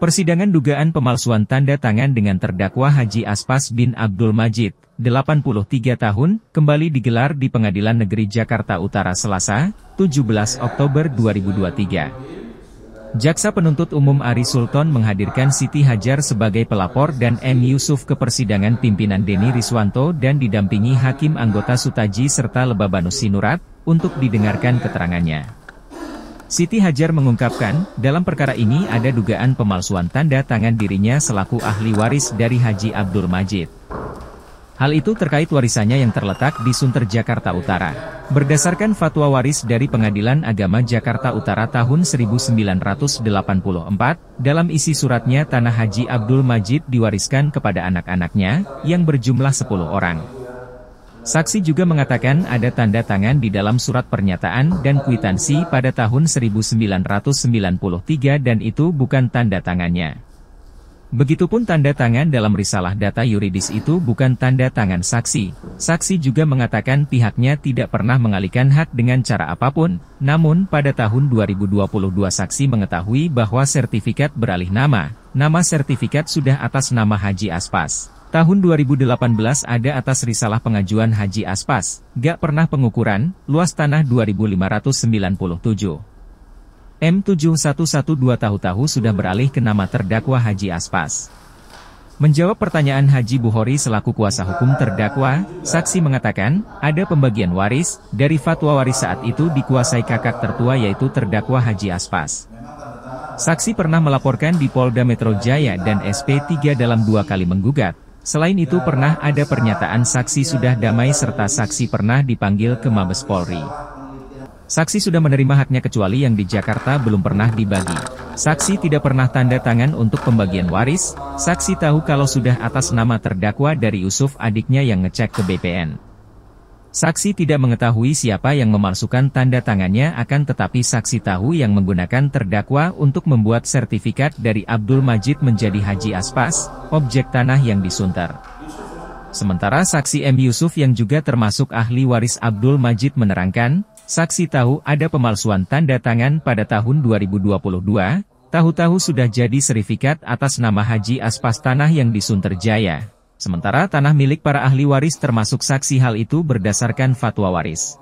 Persidangan dugaan pemalsuan tanda tangan dengan terdakwa Haji Aspas bin Abdul Majid, 83 tahun, kembali digelar di Pengadilan Negeri Jakarta Utara Selasa, 17 Oktober 2023. Jaksa penuntut umum Ari Sultan menghadirkan Siti Hajar sebagai pelapor dan M. Yusuf ke persidangan pimpinan Deni Riswanto dan didampingi Hakim anggota Sutaji serta Lebabanus Sinurat, untuk didengarkan keterangannya. Siti Hajar mengungkapkan, dalam perkara ini ada dugaan pemalsuan tanda tangan dirinya selaku ahli waris dari Haji Abdul Majid. Hal itu terkait warisannya yang terletak di Sunter Jakarta Utara. Berdasarkan fatwa waris dari Pengadilan Agama Jakarta Utara tahun 1984, dalam isi suratnya Tanah Haji Abdul Majid diwariskan kepada anak-anaknya, yang berjumlah 10 orang. Saksi juga mengatakan ada tanda tangan di dalam surat pernyataan dan kwitansi pada tahun 1993 dan itu bukan tanda tangannya. Begitupun tanda tangan dalam risalah data yuridis itu bukan tanda tangan saksi. Saksi juga mengatakan pihaknya tidak pernah mengalihkan hak dengan cara apapun, namun pada tahun 2022 saksi mengetahui bahwa sertifikat beralih nama, nama sertifikat sudah atas nama Haji Aspas. Tahun 2018 ada atas risalah pengajuan Haji Aspas, gak pernah pengukuran, luas tanah 2597. M7112 tahu-tahu sudah beralih ke nama terdakwa Haji Aspas. Menjawab pertanyaan Haji Buhori selaku kuasa hukum terdakwa, saksi mengatakan, ada pembagian waris, dari fatwa waris saat itu dikuasai kakak tertua yaitu terdakwa Haji Aspas. Saksi pernah melaporkan di Polda Metro Jaya dan SP3 dalam dua kali menggugat, Selain itu pernah ada pernyataan saksi sudah damai serta saksi pernah dipanggil ke Mabes Polri. Saksi sudah menerima haknya kecuali yang di Jakarta belum pernah dibagi. Saksi tidak pernah tanda tangan untuk pembagian waris, saksi tahu kalau sudah atas nama terdakwa dari Yusuf adiknya yang ngecek ke BPN. Saksi tidak mengetahui siapa yang memalsukan tanda tangannya akan tetapi saksi tahu yang menggunakan terdakwa untuk membuat sertifikat dari Abdul Majid menjadi Haji Aspas, objek tanah yang disunter. Sementara saksi M. Yusuf yang juga termasuk ahli waris Abdul Majid menerangkan, saksi tahu ada pemalsuan tanda tangan pada tahun 2022, tahu-tahu sudah jadi sertifikat atas nama Haji Aspas tanah yang disunter jaya. Sementara tanah milik para ahli waris termasuk saksi hal itu berdasarkan fatwa waris.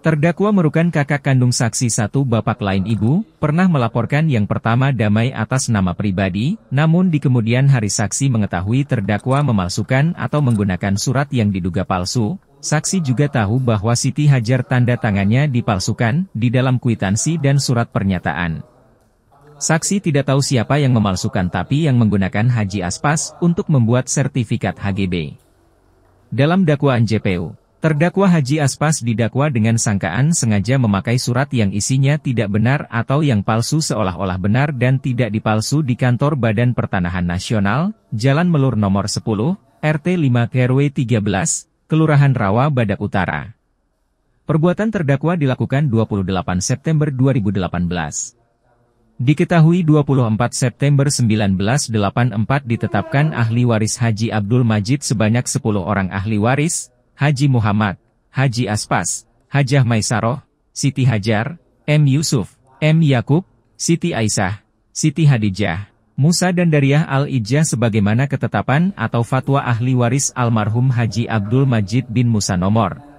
Terdakwa merupakan kakak kandung saksi satu bapak lain ibu, pernah melaporkan yang pertama damai atas nama pribadi, namun di kemudian hari saksi mengetahui terdakwa memalsukan atau menggunakan surat yang diduga palsu, saksi juga tahu bahwa Siti Hajar tanda tangannya dipalsukan di dalam kuitansi dan surat pernyataan. Saksi tidak tahu siapa yang memalsukan tapi yang menggunakan Haji Aspas untuk membuat sertifikat HGB. Dalam dakwaan JPU, terdakwa Haji Aspas didakwa dengan sangkaan sengaja memakai surat yang isinya tidak benar atau yang palsu seolah-olah benar dan tidak dipalsu di kantor Badan Pertanahan Nasional, Jalan Melur Nomor 10, RT 5 RW 13, Kelurahan Rawa Badak Utara. Perbuatan terdakwa dilakukan 28 September 2018. Diketahui 24 September 1984 ditetapkan ahli waris Haji Abdul Majid sebanyak 10 orang ahli waris, Haji Muhammad, Haji Aspas, Hajah Maisaroh, Siti Hajar, M. Yusuf, M. Yakub, Siti Aisyah, Siti Hadijah, Musa dan Dariah Al-Ijah sebagaimana ketetapan atau fatwa ahli waris almarhum Haji Abdul Majid bin Musa nomor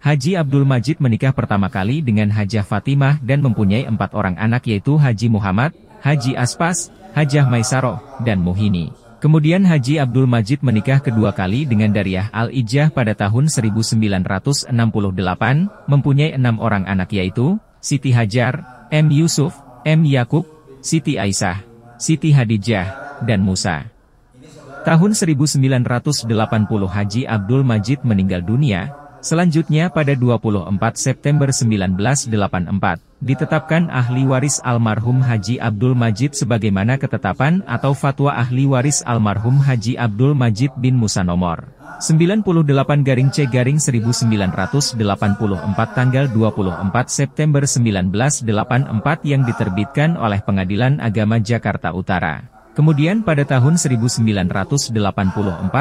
Haji Abdul Majid menikah pertama kali dengan Hajah Fatimah dan mempunyai empat orang anak yaitu Haji Muhammad, Haji Aspas, Hajah Maisaroh, dan Muhini. Kemudian Haji Abdul Majid menikah kedua kali dengan Dariah Al-Ijah pada tahun 1968, mempunyai enam orang anak yaitu, Siti Hajar, M. Yusuf, M. Yakub, Siti Aisyah, Siti Hadijah, dan Musa. Tahun 1980 Haji Abdul Majid meninggal dunia, Selanjutnya pada 24 September 1984, ditetapkan ahli waris almarhum Haji Abdul Majid sebagaimana ketetapan atau fatwa ahli waris almarhum Haji Abdul Majid bin Musa nomor 98 garing C garing 1984 tanggal 24 September 1984 yang diterbitkan oleh Pengadilan Agama Jakarta Utara. Kemudian pada tahun 1984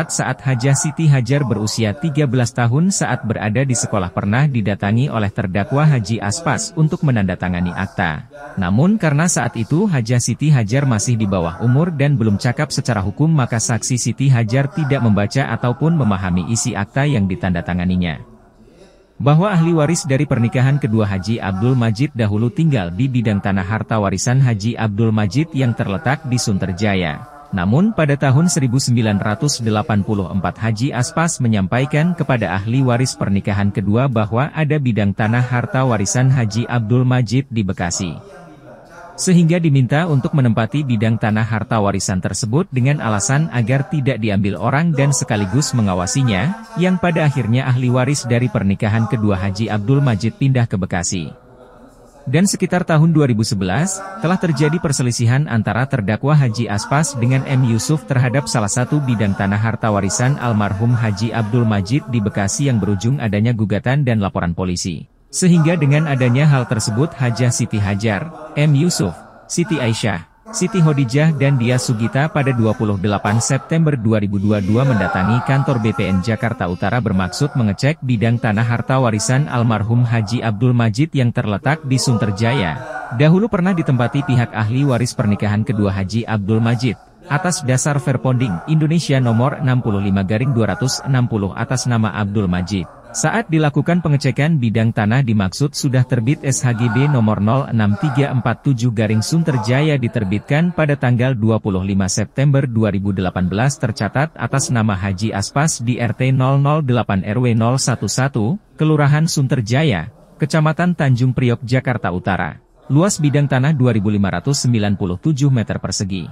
saat Hajah Siti Hajar berusia 13 tahun saat berada di sekolah pernah didatangi oleh terdakwa Haji Aspas untuk menandatangani akta. Namun karena saat itu Hajah Siti Hajar masih di bawah umur dan belum cakap secara hukum maka saksi Siti Hajar tidak membaca ataupun memahami isi akta yang ditandatanganinya bahwa ahli waris dari pernikahan kedua Haji Abdul Majid dahulu tinggal di bidang tanah harta warisan Haji Abdul Majid yang terletak di Sunterjaya. Namun pada tahun 1984 Haji Aspas menyampaikan kepada ahli waris pernikahan kedua bahwa ada bidang tanah harta warisan Haji Abdul Majid di Bekasi sehingga diminta untuk menempati bidang tanah harta warisan tersebut dengan alasan agar tidak diambil orang dan sekaligus mengawasinya, yang pada akhirnya ahli waris dari pernikahan kedua Haji Abdul Majid pindah ke Bekasi. Dan sekitar tahun 2011, telah terjadi perselisihan antara terdakwa Haji Aspas dengan M. Yusuf terhadap salah satu bidang tanah harta warisan almarhum Haji Abdul Majid di Bekasi yang berujung adanya gugatan dan laporan polisi. Sehingga dengan adanya hal tersebut Hajah Siti Hajar, M. Yusuf, Siti Aisyah, Siti Hodijah dan Dia Sugita pada 28 September 2022 mendatangi kantor BPN Jakarta Utara bermaksud mengecek bidang tanah harta warisan almarhum Haji Abdul Majid yang terletak di Sunterjaya. Dahulu pernah ditempati pihak ahli waris pernikahan kedua Haji Abdul Majid. Atas dasar Verponding Indonesia nomor 65-260 Garing atas nama Abdul Majid. Saat dilakukan pengecekan bidang tanah dimaksud sudah terbit SHGB nomor 06347 garing Sunterjaya diterbitkan pada tanggal 25 September 2018 tercatat atas nama Haji Aspas di RT 008 RW 011, Kelurahan Sunterjaya, Kecamatan Tanjung Priok, Jakarta Utara. Luas bidang tanah 2597 meter persegi.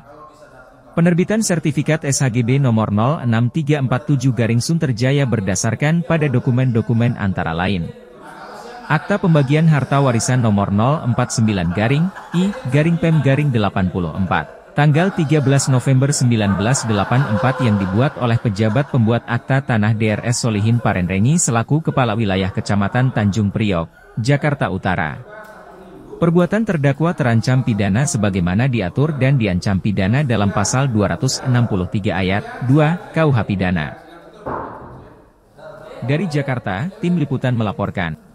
Penerbitan sertifikat SHGB nomor 06347 Garing Sunterjaya berdasarkan pada dokumen-dokumen antara lain. Akta Pembagian Harta Warisan nomor 049 Garing, I, Garing Pem Garing 84. Tanggal 13 November 1984 yang dibuat oleh pejabat pembuat akta tanah DRS Solihin Parenrengi selaku Kepala Wilayah Kecamatan Tanjung Priok, Jakarta Utara. Perbuatan terdakwa terancam pidana sebagaimana diatur dan diancam pidana dalam pasal 263 ayat 2 KUH pidana. Dari Jakarta, tim liputan melaporkan.